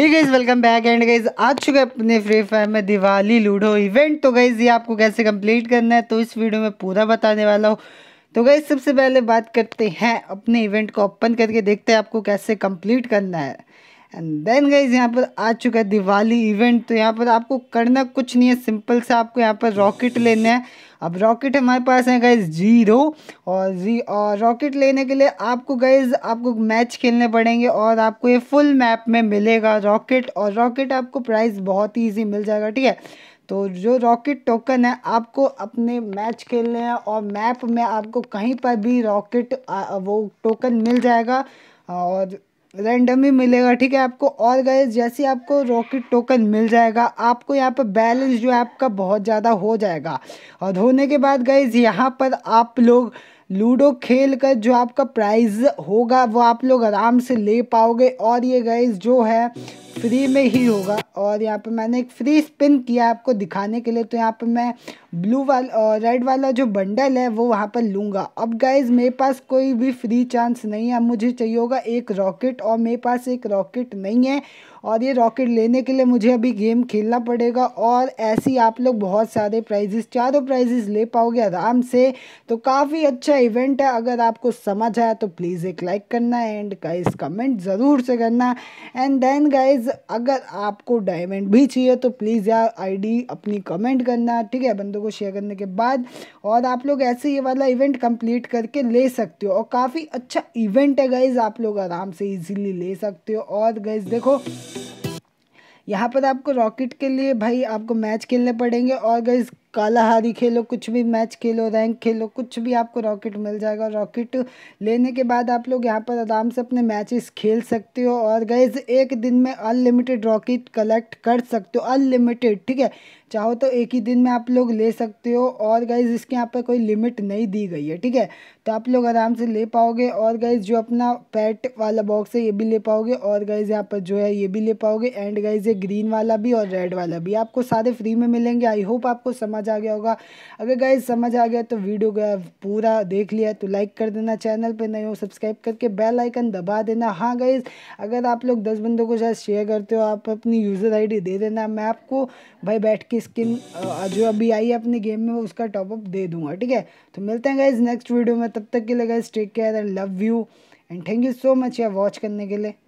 he guys welcome back and guys आ चुके अपने फ्री फायर में दिवाली लूडो इवेंट तो गईज़ ये आपको कैसे कंप्लीट करना है तो इस वीडियो में पूरा बताने वाला हूँ तो गई सबसे पहले बात करते हैं अपने इवेंट को ओपन करके देखते हैं आपको कैसे कंप्लीट करना है एंड देन गाइज यहाँ पर आ चुका है दिवाली इवेंट तो यहाँ पर आपको करना कुछ नहीं है सिंपल सा आपको यहाँ पर रॉकेट लेना है अब रॉकेट हमारे पास है गाइज जीरो और जी और रॉकेट लेने के लिए आपको गाइज आपको मैच खेलने पड़ेंगे और आपको ये फुल मैप में मिलेगा रॉकेट और रॉकेट आपको प्राइस बहुत ही ईजी मिल जाएगा ठीक है तो जो रॉकेट टोकन है आपको अपने मैच खेलने हैं और मैप में आपको कहीं पर भी रॉकेट वो टोकन मिल जाएगा और रैंडम ही मिलेगा ठीक है आपको और गए जैसे आपको रॉकेट टोकन मिल जाएगा आपको यहाँ पर बैलेंस जो है आपका बहुत ज़्यादा हो जाएगा और होने के बाद गए यहाँ पर आप लोग लूडो खेल कर जो आपका प्राइज़ होगा वो आप लोग आराम से ले पाओगे और ये गाइज जो है फ्री में ही होगा और यहाँ पे मैंने एक फ्री स्पिन किया आपको दिखाने के लिए तो यहाँ पे मैं ब्लू वाला और रेड वाला जो बंडल है वो वहाँ पर लूँगा अब गाइज मेरे पास कोई भी फ्री चांस नहीं है मुझे चाहिए होगा एक रॉकेट और मेरे पास एक रॉकेट नहीं है और ये रॉकेट लेने के लिए मुझे अभी गेम खेलना पड़ेगा और ऐसे ही आप लोग बहुत सारे प्राइजेस चारों प्राइजेस ले पाओगे आराम से तो काफ़ी अच्छा इवेंट है अगर आपको समझ आया तो प्लीज़ एक लाइक करना एंड गाइज कमेंट ज़रूर से करना एंड देन गाइज अगर आपको डायमंड भी चाहिए तो प्लीज़ यार आईडी अपनी कमेंट करना ठीक है बंदों को शेयर करने के बाद और आप लोग ऐसे ये वाला इवेंट कम्प्लीट करके ले सकते हो और काफ़ी अच्छा इवेंट है गाइज आप लोग आराम से इजीली ले सकते हो और गाइज देखो यहाँ पर आपको रॉकेट के लिए भाई आपको मैच खेलने पड़ेंगे और गई कालाहारी खेलो कुछ भी मैच खेलो रैंक खेलो कुछ भी आपको रॉकेट मिल जाएगा रॉकेट लेने के बाद आप लोग यहाँ पर आराम से अपने मैचेस खेल सकते हो और गैस एक दिन में अनलिमिटेड रॉकेट कलेक्ट कर सकते हो अनलिमिटेड ठीक है चाहो तो एक ही दिन में आप लोग ले सकते हो और गाइज इसके यहाँ पर कोई लिमिट नहीं दी गई है ठीक है तो आप लोग आराम से ले पाओगे और गैज जो अपना पैट वाला बॉक्स है ये भी ले पाओगे और गाइज यहाँ पर जो है ये भी ले पाओगे एंड गाइज ये ग्रीन वाला भी और रेड वाला भी आपको सारे फ्री में मिलेंगे आई होप आपको समझ समझ आ गया होगा अगर गाइज समझ आ गया तो वीडियो का पूरा देख लिया तो लाइक कर देना चैनल पर नहीं हो सब्सक्राइब करके बेल आइकन दबा देना हाँ गाइज अगर आप लोग दस बंदों को शायद शेयर करते हो आप अपनी यूज़र डी दे देना मैं आपको भाई बैठ के स्किन जो अभी आई है अपने गेम में उसका टॉपअप दे दूँगा ठीक है तो मिलते हैं गाइज नेक्स्ट वीडियो में तब तक के लिए guys take care and love you and thank you so much यार वॉच करने के लिए